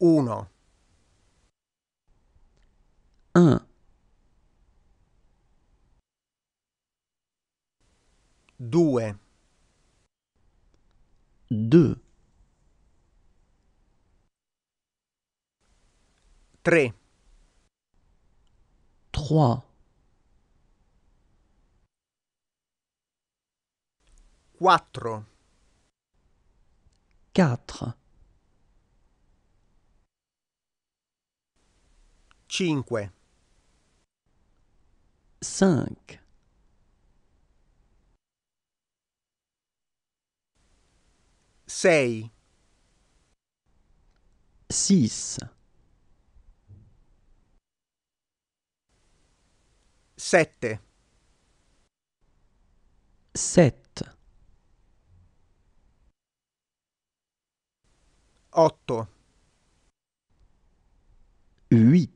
1 1 2 2 3 3 4 4 5 5 6 6 7 7 8 8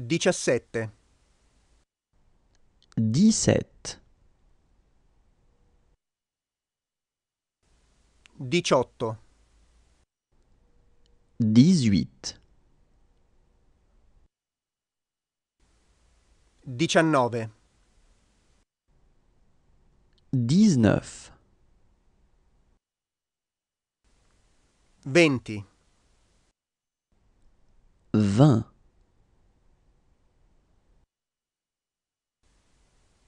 Diciassette. Dix-sept. Diciotto. Dix-huit. Diciannove. dix Venti.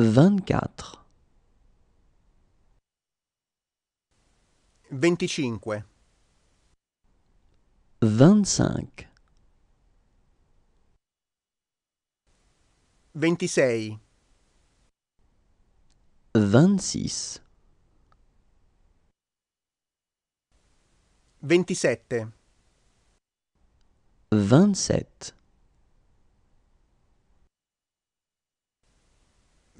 Vingt-quatre. 25 Vingt-cinq. Vingt-six. Vingt-six. Vingt-sept.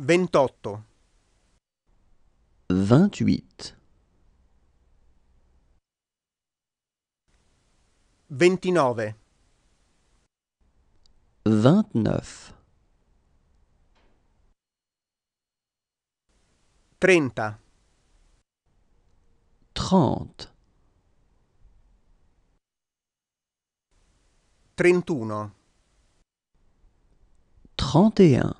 Ventotto. Vingt-huit. Ventinove. Vingt-neuf. Trenta. Trente. Trentuno. Trente et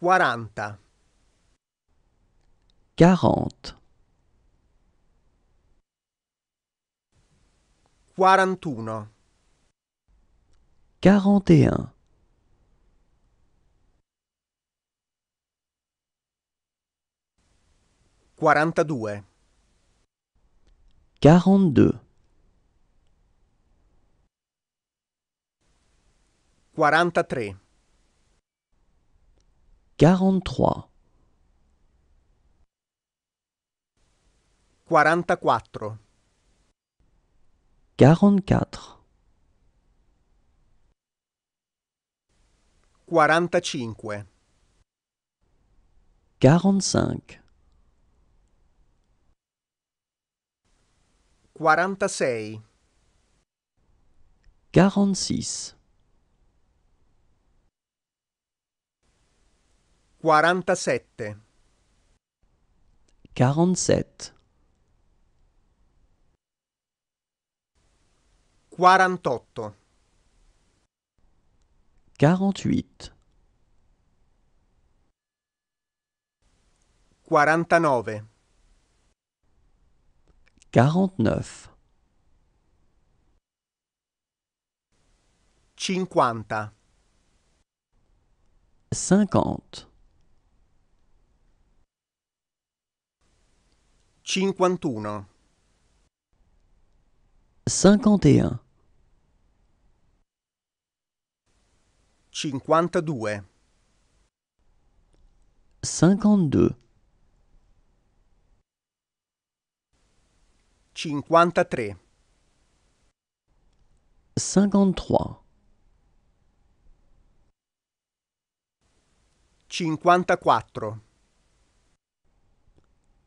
Quaranta. Quarante. Quarantuno. Quarante et un. Quarantadue. Quarantdue. Quarantatré. 43 44 44 45 45 46 46 47 47 48 48 49 49 50 50 51 51 52 52 53 53 54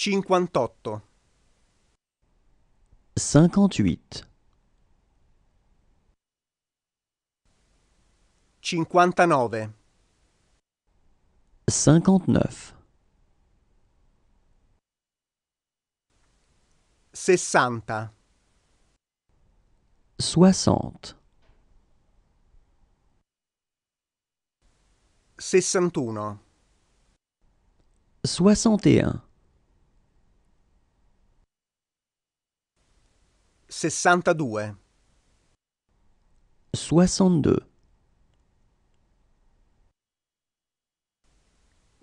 Cinquantotto. Cinquanthuit. Cinquantanove. Cinquantaneuf. Sessanta. Soixante. Sessantuno. Soixante et un. Sessantadue. Soixante-deux.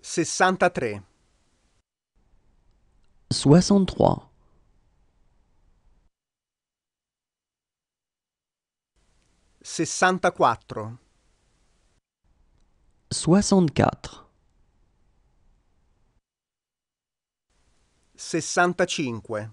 Sessantatré. Soixante-trois. Sessantaquattro. Sessantacinque.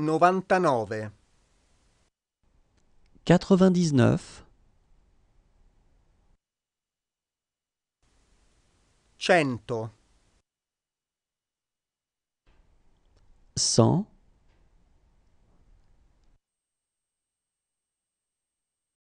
99 99 100 100